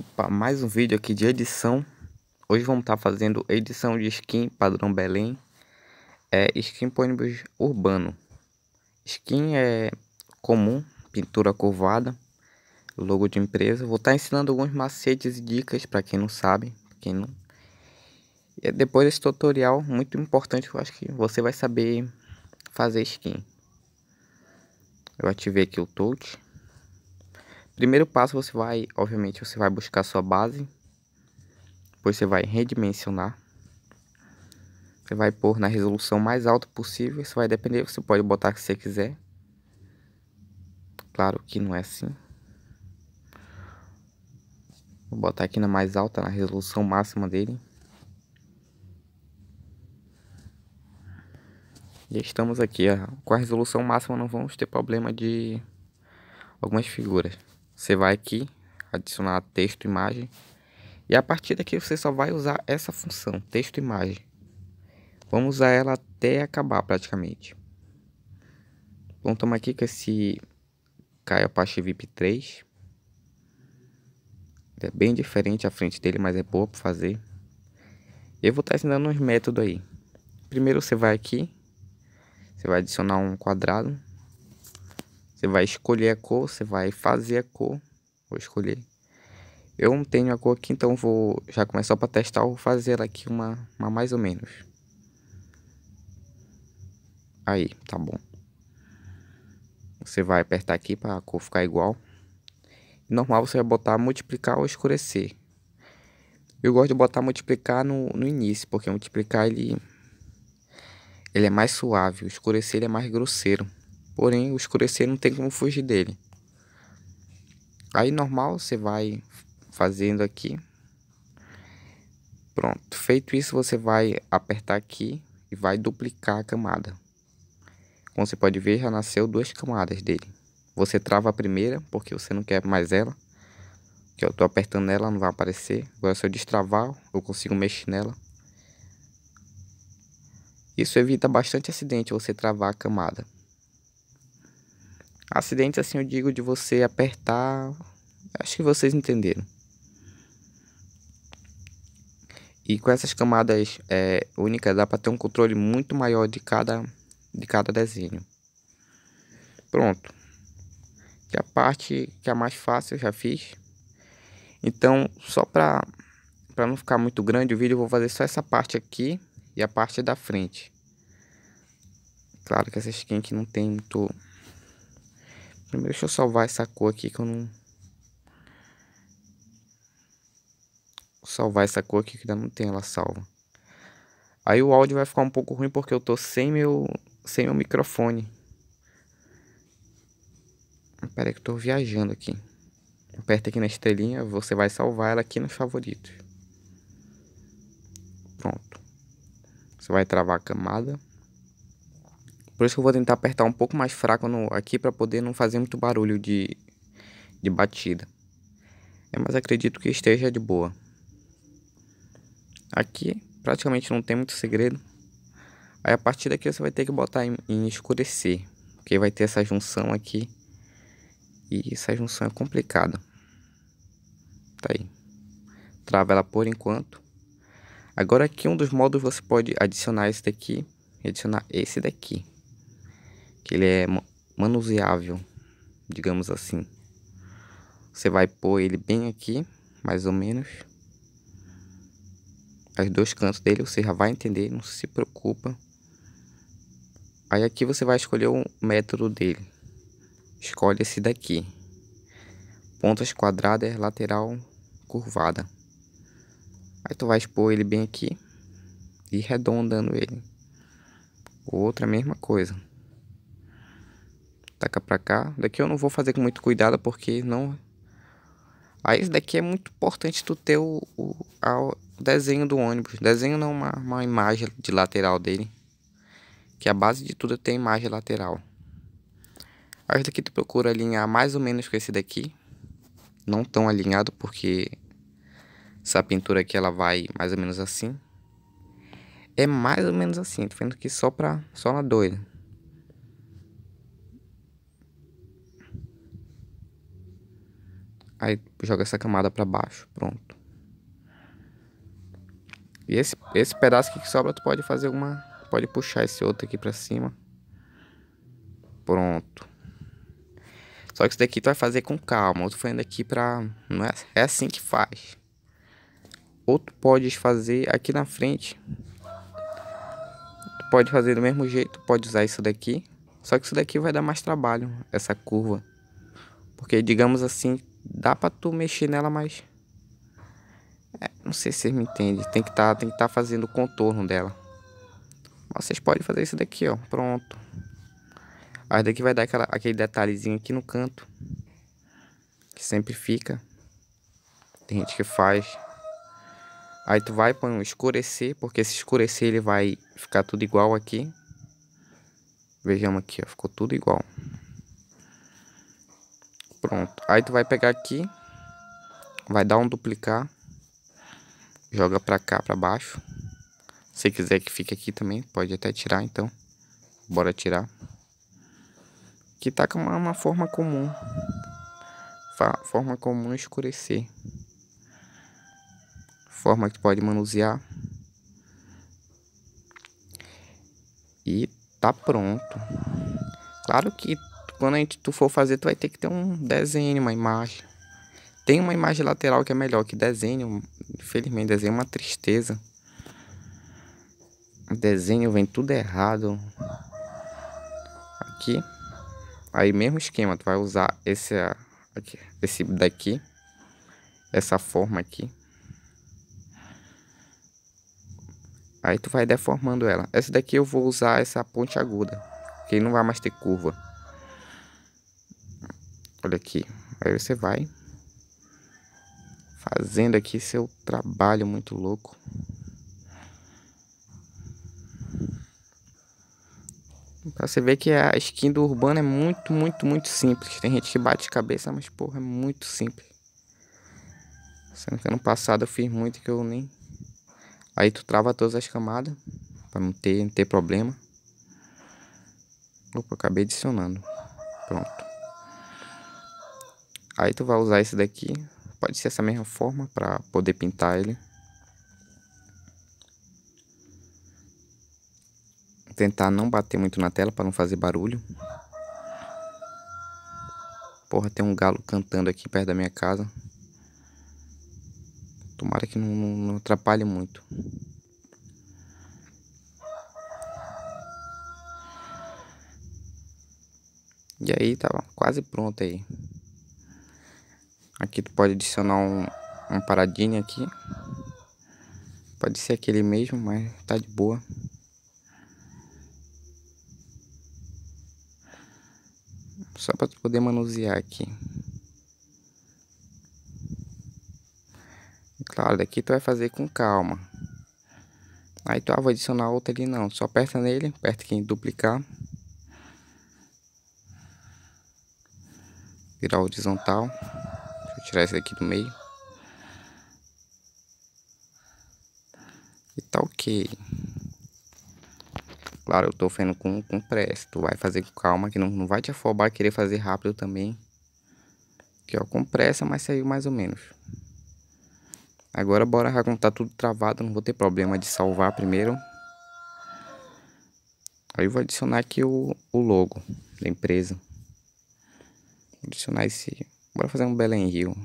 Opa, mais um vídeo aqui de edição. Hoje vamos estar tá fazendo edição de skin padrão Belém. É skin para ônibus urbano. Skin é comum, pintura curvada, logo de empresa. Vou estar tá ensinando alguns macetes e dicas para quem não sabe, quem não. E é, depois desse tutorial muito importante, eu acho que você vai saber fazer skin. Eu ativei aqui o touch. Primeiro passo você vai, obviamente, você vai buscar sua base. Depois você vai redimensionar. Você vai pôr na resolução mais alta possível. Isso vai depender, você pode botar o que você quiser. Claro que não é assim. Vou botar aqui na mais alta, na resolução máxima dele. Já estamos aqui, ó. com a resolução máxima não vamos ter problema de algumas figuras. Você vai aqui, adicionar texto, imagem. E a partir daqui você só vai usar essa função, texto, imagem. Vamos usar ela até acabar praticamente. Então estamos aqui com esse Kai Apache VIP 3. É bem diferente a frente dele, mas é boa para fazer. Eu vou estar tá ensinando uns métodos aí. Primeiro você vai aqui, você vai adicionar um quadrado. Você vai escolher a cor, você vai fazer a cor. Vou escolher. Eu não tenho a cor aqui, então vou já começar para testar. Vou fazer aqui uma, uma mais ou menos. Aí, tá bom. Você vai apertar aqui para a cor ficar igual. Normal você vai botar multiplicar ou escurecer. Eu gosto de botar multiplicar no, no início, porque multiplicar ele, ele é mais suave, o escurecer ele é mais grosseiro. Porém, o escurecer não tem como fugir dele. Aí, normal, você vai fazendo aqui. Pronto. Feito isso, você vai apertar aqui e vai duplicar a camada. Como você pode ver, já nasceu duas camadas dele. Você trava a primeira, porque você não quer mais ela. Que eu tô apertando nela, não vai aparecer. Agora, se eu destravar, eu consigo mexer nela. Isso evita bastante acidente, você travar a camada. Acidentes, assim, eu digo de você apertar. Acho que vocês entenderam. E com essas camadas é, únicas dá para ter um controle muito maior de cada, de cada desenho. Pronto. Que a parte que é mais fácil eu já fiz. Então, só para para não ficar muito grande o vídeo, eu vou fazer só essa parte aqui e a parte da frente. Claro que essa skin aqui não tem muito Primeiro deixa eu salvar essa cor aqui que eu não... Vou salvar essa cor aqui que ainda não tem ela salva. Aí o áudio vai ficar um pouco ruim porque eu tô sem meu, sem meu microfone. Peraí que eu tô viajando aqui. Aperta aqui na estrelinha, você vai salvar ela aqui nos favoritos. Pronto. Você vai travar a camada. Por isso que eu vou tentar apertar um pouco mais fraco no, aqui para poder não fazer muito barulho de, de batida. É, mas acredito que esteja de boa. Aqui praticamente não tem muito segredo. Aí a partir daqui você vai ter que botar em, em escurecer. Porque vai ter essa junção aqui. E essa junção é complicada. Tá aí. Trava ela por enquanto. Agora aqui um dos modos você pode adicionar esse daqui. adicionar esse daqui que ele é manuseável, digamos assim. Você vai pôr ele bem aqui, mais ou menos. Os dois cantos dele, você já vai entender, não se preocupa. Aí aqui você vai escolher o método dele. Escolhe esse daqui. Pontas quadradas, lateral curvada. Aí tu vai expor ele bem aqui e redondando ele. Outra mesma coisa taca pra cá. Daqui eu não vou fazer com muito cuidado, porque não... Aí daqui é muito importante tu ter o, o, o desenho do ônibus. Desenho não, uma, uma imagem de lateral dele. Que a base de tudo é tem imagem lateral. Aí esse daqui tu procura alinhar mais ou menos com esse daqui. Não tão alinhado, porque essa pintura aqui ela vai mais ou menos assim. É mais ou menos assim, tô tá vendo que só, pra, só na doida. Aí joga essa camada para baixo, pronto. E esse, esse pedaço aqui que sobra, tu pode fazer uma... Pode puxar esse outro aqui para cima. Pronto. Só que isso daqui tu vai fazer com calma. Outro foi indo aqui pra... Não é, é assim que faz. Outro pode fazer aqui na frente. Tu pode fazer do mesmo jeito. Pode usar isso daqui. Só que isso daqui vai dar mais trabalho. Essa curva. Porque, digamos assim, dá pra tu mexer nela, mas... É, não sei se vocês me entendem. Tem que tá, estar tá fazendo o contorno dela. Vocês podem fazer isso daqui, ó. Pronto. Aí daqui vai dar aquela, aquele detalhezinho aqui no canto. Que sempre fica. Tem gente que faz. Aí tu vai põe um escurecer, porque se escurecer ele vai ficar tudo igual aqui. Vejamos aqui, ó. Ficou tudo igual. Pronto. Aí tu vai pegar aqui. Vai dar um duplicar. Joga pra cá, pra baixo. Se quiser que fique aqui também, pode até tirar, então. Bora tirar. Que tá com uma, uma forma comum. Forma comum escurecer. Forma que tu pode manusear. E tá pronto. Claro que quando a gente, tu for fazer, tu vai ter que ter um desenho, uma imagem. Tem uma imagem lateral que é melhor, que desenho, infelizmente, desenho é uma tristeza. Desenho vem tudo errado. Aqui. Aí mesmo esquema, tu vai usar esse, aqui, esse daqui. Essa forma aqui. Aí tu vai deformando ela. Essa daqui eu vou usar essa ponte aguda. Que não vai mais ter curva. Olha aqui. Aí você vai fazendo aqui seu trabalho muito louco. Pra você ver que a skin do urbano é muito, muito, muito simples. Tem gente que bate cabeça, mas porra, é muito simples. Sendo que ano passado eu fiz muito que eu nem... Aí tu trava todas as camadas, pra não ter, não ter problema. Opa, acabei adicionando. Pronto. Aí tu vai usar esse daqui, pode ser essa mesma forma para poder pintar ele. Tentar não bater muito na tela para não fazer barulho. Porra, tem um galo cantando aqui perto da minha casa. Tomara que não, não atrapalhe muito. E aí, tava quase pronto aí. Aqui tu pode adicionar um, um paradinho aqui. Pode ser aquele mesmo, mas tá de boa. Só para tu poder manusear aqui. E claro, daqui tu vai fazer com calma. Aí tu ah, vai adicionar outra ali não. Só aperta nele, aperta aqui em duplicar. Virar horizontal. Vou tirar esse daqui do meio. E tá ok. Claro, eu tô fazendo com, com pressa. Tu vai fazer com calma, que não, não vai te afobar querer fazer rápido também. Aqui, ó, com pressa, mas saiu mais ou menos. Agora bora já tá tudo travado, não vou ter problema de salvar primeiro. Aí eu vou adicionar aqui o, o logo da empresa. Vou adicionar esse Bora fazer um Belém Rio.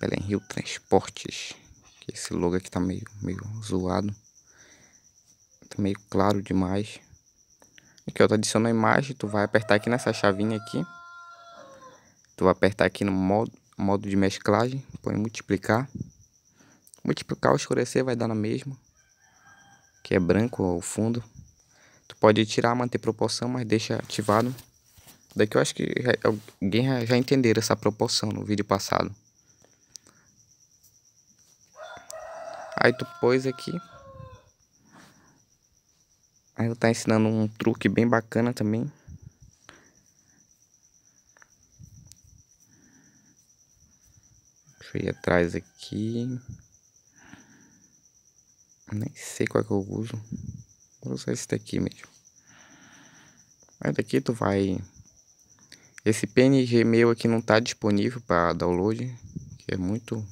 Belém Rio Transportes. esse logo aqui tá meio, meio zoado. Tá meio claro demais. Aqui, ó, tu adiciona a imagem, tu vai apertar aqui nessa chavinha aqui. Tu vai apertar aqui no modo, modo de mesclagem, põe multiplicar. Multiplicar ou escurecer vai dar na mesma. Que é branco o fundo. Tu pode tirar, manter proporção, mas deixa ativado daqui eu acho que alguém já entenderam essa proporção no vídeo passado. Aí tu pôs aqui. Aí eu tá ensinando um truque bem bacana também. Deixa eu ir atrás aqui. Nem sei qual é que eu uso. Vou usar esse daqui mesmo. Aí daqui tu vai esse PNG meu aqui não está disponível para download, que é muito...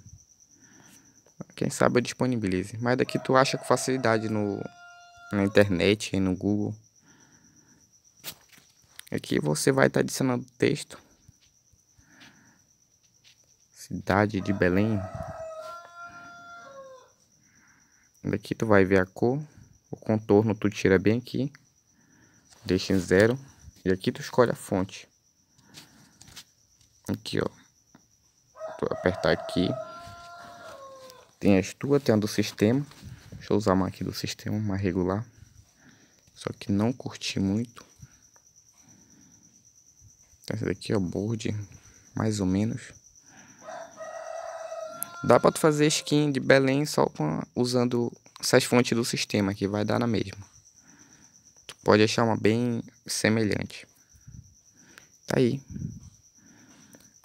Quem sabe eu disponibilize. Mas daqui tu acha com facilidade no, na internet, no Google. Aqui você vai estar tá adicionando texto. Cidade de Belém. Daqui tu vai ver a cor. O contorno tu tira bem aqui. Deixa em zero. E aqui tu escolhe a fonte. Aqui, ó. Vou apertar aqui. Tem as duas, tem a do sistema. Deixa eu usar uma aqui do sistema, uma regular. Só que não curti muito. Então, essa daqui, ó, é board. Mais ou menos. Dá pra tu fazer skin de Belém só com, usando essas fontes do sistema, que vai dar na mesma. Tu pode achar uma bem semelhante. Tá aí.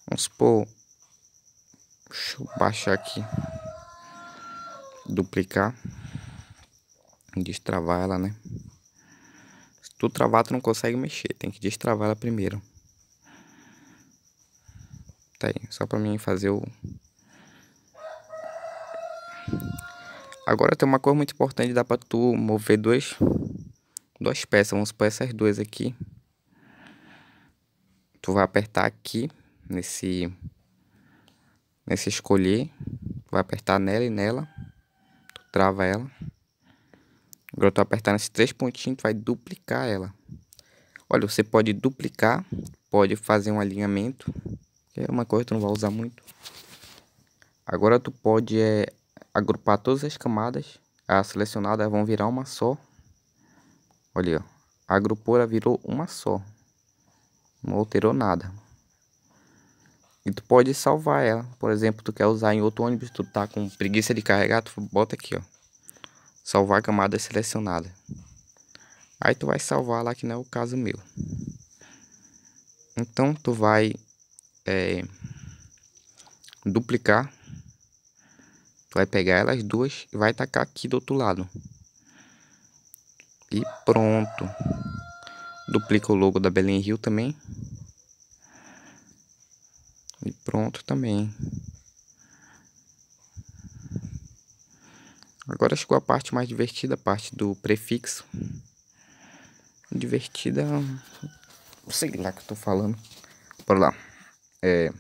Vamos supor. Deixa eu baixar aqui. Duplicar. Destravar ela, né? Se tu travar, tu não consegue mexer. Tem que destravar ela primeiro. Tá aí. Só pra mim fazer o... Agora tem uma coisa muito importante. Dá pra tu mover duas, Duas peças. Vamos supor essas duas aqui. Tu vai apertar aqui nesse nesse escolher, vai apertar nela e nela, tu trava ela. Agora tu apertar nesses três pontinhos, tu vai duplicar ela. Olha, você pode duplicar, pode fazer um alinhamento, que é uma coisa que tu não vai usar muito. Agora tu pode é, agrupar todas as camadas, a selecionadas vão virar uma só. Olha, ó, a agrupora virou uma só, não alterou nada. E tu pode salvar ela. Por exemplo, tu quer usar em outro ônibus, tu tá com preguiça de carregar, tu bota aqui, ó. Salvar camada selecionada. Aí tu vai salvar lá, que não é o caso meu. Então, tu vai é, duplicar. Tu vai pegar elas duas e vai tacar aqui do outro lado. E pronto. Duplica o logo da Belém Rio também. E pronto também. Agora chegou a parte mais divertida, a parte do prefixo. Divertida. Sei lá que eu tô falando. Bora lá. É.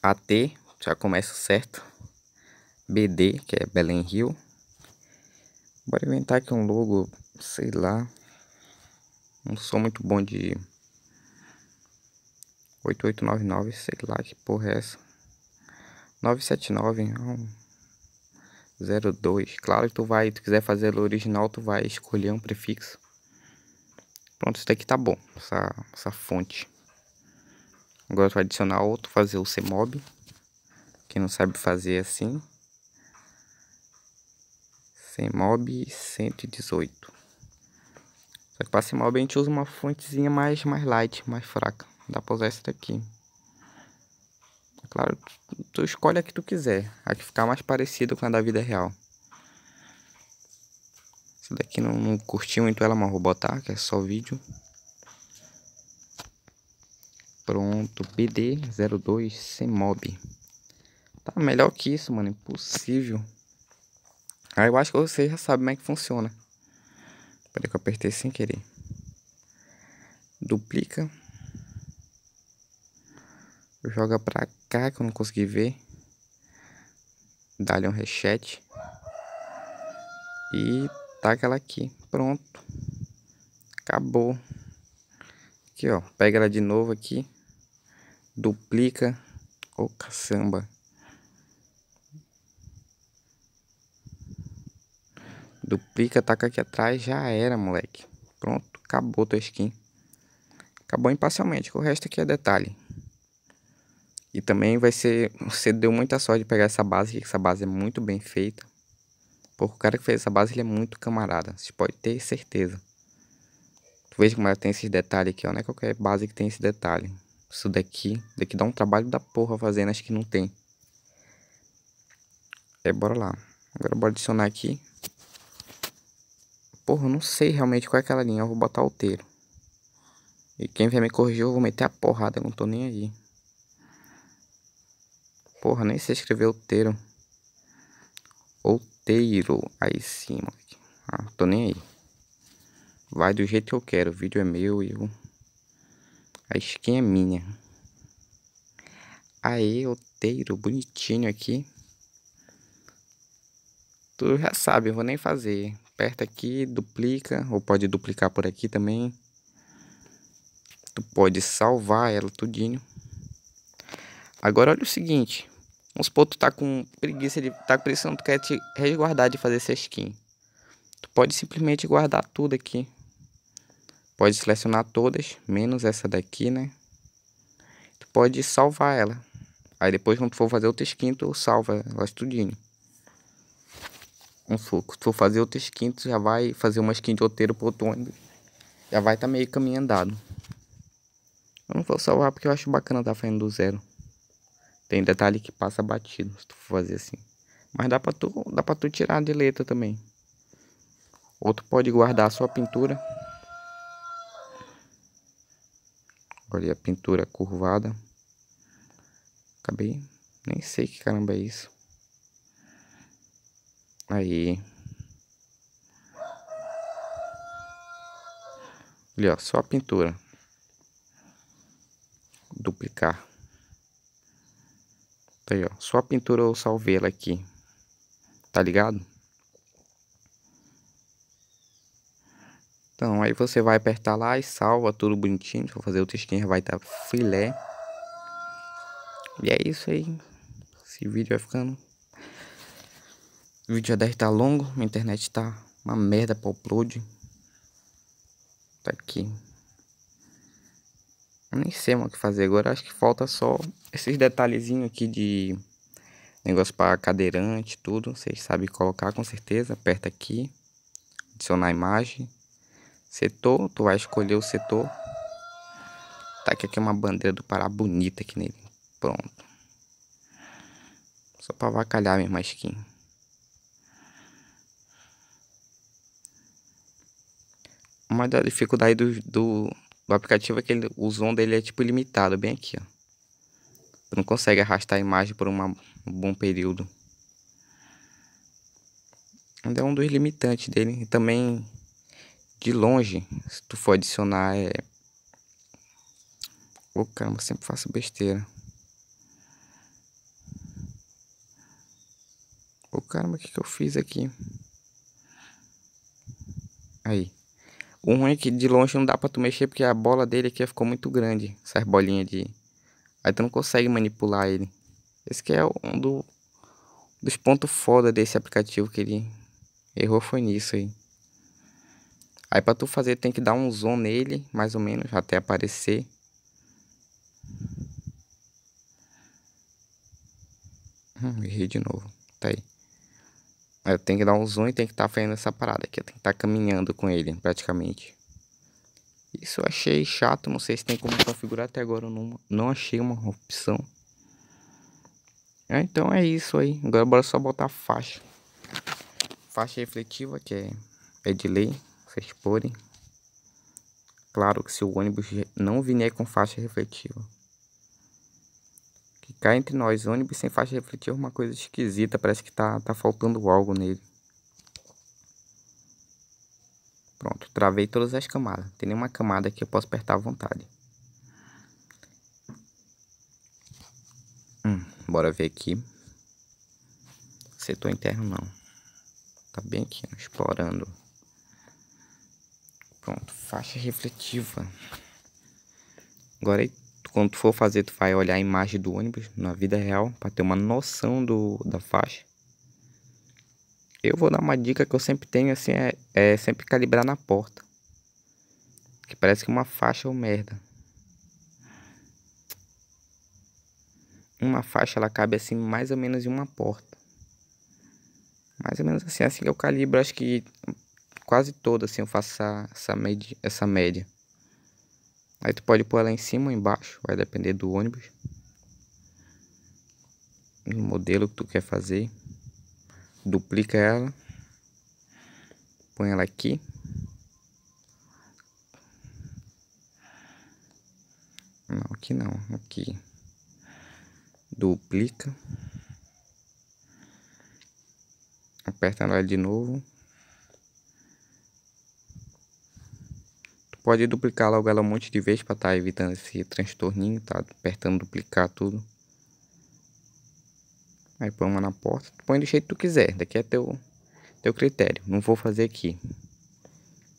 AT, já começa certo. BD, que é Belém Rio. Bora inventar aqui um logo, sei lá. Não sou muito bom de 8899, sei lá que porra é essa. 979, 02. Claro que tu vai, tu quiser fazer o original, tu vai escolher um prefixo. Pronto, isso daqui tá bom, essa, essa fonte. Agora tu vai adicionar outro, fazer o CMOB. Quem não sabe fazer assim. CMOB 118. Só que para CMOB a gente usa uma fontezinha mais, mais light, mais fraca. Dá pra usar essa daqui. Claro, tu, tu escolhe a que tu quiser. A que ficar mais parecido com a da vida real. Essa daqui não, não curti muito ela, mas vou botar, que é só vídeo. Pronto, bd 02 sem mob. Tá melhor que isso, mano, impossível. Aí ah, eu acho que você já sabe como é que funciona. Peraí que eu apertei sem querer. Duplica. Joga pra cá que eu não consegui ver. Dá-lhe um reset E taca tá ela aqui. Pronto. Acabou. Aqui, ó. Pega ela de novo aqui. Duplica. Ô, oh, caçamba. Duplica, taca aqui atrás, já era, moleque. Pronto, acabou tua skin. Acabou imparcialmente, que o resto aqui é detalhe. E também vai ser. Você deu muita sorte de pegar essa base, que essa base é muito bem feita. Porque o cara que fez essa base ele é muito camarada. Você pode ter certeza. tu Veja como ela tem esses detalhes aqui, ó. Não é qualquer base que tem esse detalhe. Isso daqui. Daqui dá um trabalho da porra fazendo, acho que não tem. É, bora lá. Agora bora adicionar aqui. Porra, eu não sei realmente qual é aquela linha. Eu vou botar o teiro. E quem vier me corrigir, eu vou meter a porrada. Eu não tô nem aí. Porra, nem sei escrever outeiro. Outeiro. Aí sim, moleque. Ah, tô nem aí. Vai do jeito que eu quero. O vídeo é meu e eu... A skin é minha. Aê, outeiro. Bonitinho aqui. Tu já sabe, eu vou nem fazer. Aperta aqui, duplica. Ou pode duplicar por aqui também. Tu pode salvar ela tudinho. Agora olha o seguinte. Vamos supor, tu tá com preguiça de. tá com preguiça, tu quer te resguardar de fazer essa skin. Tu pode simplesmente guardar tudo aqui. Pode selecionar todas, menos essa daqui, né? Tu pode salvar ela. Aí depois quando tu for fazer outra skin, tu salva elas tudinho. Um suco. Tu for fazer outra skin, tu já vai fazer uma skin de roteiro pro outro ônibus. Já vai tá meio caminho andado. Eu não vou salvar porque eu acho bacana tá fazendo do zero. Tem detalhe que passa batido, se tu for fazer assim. Mas dá pra tu, dá pra tu tirar de letra também. Ou tu pode guardar a sua pintura. Olha a pintura curvada. Acabei. Nem sei que caramba é isso. Aí. olha Só a pintura. Duplicar. Tá aí, ó. Só a pintura eu salvei ela aqui. Tá ligado? Então, aí você vai apertar lá e salva tudo bonitinho. Vou fazer outro skin, vai estar tá filé. E é isso aí. Esse vídeo vai ficando. O vídeo já deve estar tá longo. Minha internet tá uma merda pra upload. Tá aqui nem sei o que fazer agora. Acho que falta só esses detalhezinhos aqui de negócio para cadeirante, tudo. Vocês sabem colocar com certeza. Aperta aqui, adicionar imagem. Setor, tu vai escolher o setor. Tá aqui, aqui é uma bandeira do Pará bonita aqui nele. Pronto. Só para vacalhar mesmo a skin. Uma da dificuldade do, do o aplicativo é que ele, o zoom dele é tipo limitado, bem aqui, ó. Não consegue arrastar a imagem por uma, um bom período. Ainda é um dos limitantes dele. E também, de longe, se tu for adicionar, é... Ô, oh, caramba, sempre faço besteira. Ô, oh, caramba, o que que eu fiz aqui? Aí. O ruim é que de longe não dá pra tu mexer porque a bola dele aqui ficou muito grande. Essas bolinhas de... Aí tu não consegue manipular ele. Esse que é um do, dos pontos foda desse aplicativo que ele errou foi nisso aí. Aí pra tu fazer tem que dar um zoom nele, mais ou menos, até aparecer. Hum, errei de novo. Tá aí. Eu tenho que dar um zoom e tem que estar tá essa parada aqui. Eu tenho que estar tá caminhando com ele, praticamente. Isso eu achei chato, não sei se tem como configurar até agora, eu não, não achei uma opção. É, então é isso aí, agora bora só botar faixa. Faixa refletiva, que é, é de lei, vocês porem. Claro que se o ônibus não vier com faixa refletiva. Cá entre nós, ônibus sem faixa refletir é uma coisa esquisita, parece que tá, tá faltando algo nele. Pronto, travei todas as camadas. Não tem nenhuma camada que eu possa apertar à vontade. Hum, bora ver aqui. Setor interno não. Tá bem aqui, explorando. Pronto, faixa refletiva. Agora é quando tu for fazer, tu vai olhar a imagem do ônibus na vida real para ter uma noção do, da faixa. Eu vou dar uma dica que eu sempre tenho assim é, é sempre calibrar na porta. Que parece que uma faixa ou é merda. Uma faixa ela cabe assim mais ou menos em uma porta. Mais ou menos assim, assim que eu calibro, acho que quase toda assim eu faço essa, essa, média, essa média. Aí tu pode pôr ela em cima ou embaixo, vai depender do ônibus. Do modelo que tu quer fazer. Duplica ela. Põe ela aqui. Não, aqui não, aqui. Duplica. Aperta ela de novo. Pode duplicar logo ela um monte de vez para estar tá evitando esse transtorninho, tá apertando duplicar tudo. Aí põe uma na porta, põe do jeito que tu quiser, daqui é teu, teu critério, não vou fazer aqui.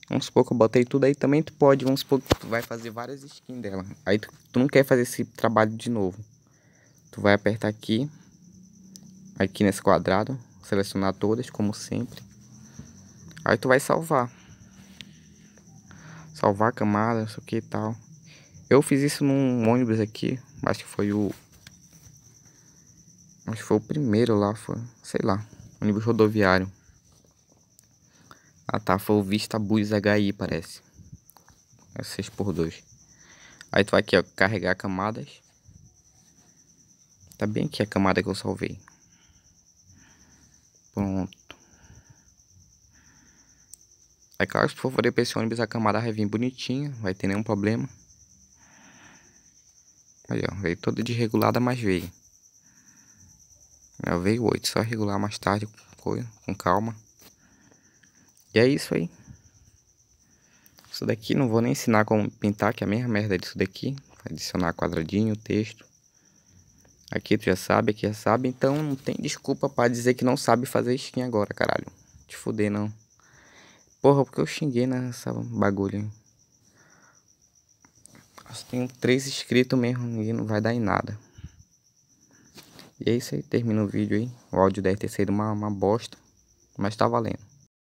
Vamos supor que eu botei tudo aí, também tu pode, vamos supor que tu vai fazer várias skins dela. Aí tu, tu não quer fazer esse trabalho de novo. Tu vai apertar aqui, aqui nesse quadrado, selecionar todas, como sempre. Aí tu vai salvar salvar a camada, não sei o que e tal. Eu fiz isso num ônibus aqui, acho que foi o. Acho que foi o primeiro lá, foi. Sei lá. Ônibus rodoviário. Ah tá, foi o Vista Bus HI, parece. É 6x2. Aí tu vai aqui, ó, carregar camadas. Tá bem aqui a camada que eu salvei. Pronto. É claro que se for fazer pra esse ônibus a camada vai vir bonitinha, vai ter nenhum problema. Aí ó, veio toda desregulada, mas veio. Eu é, veio 8, só regular mais tarde, coisa, com calma. E é isso aí. Isso daqui não vou nem ensinar como pintar, que é a mesma merda disso daqui. Adicionar quadradinho, texto. Aqui tu já sabe, aqui já sabe. Então não tem desculpa para dizer que não sabe fazer skin agora, caralho. Te fuder, não. Porra, porque eu xinguei nessa né, bagulho, Eu só tenho três inscritos mesmo e não vai dar em nada. E é isso aí, termina o vídeo aí. O áudio deve ter sido uma, uma bosta, mas tá valendo.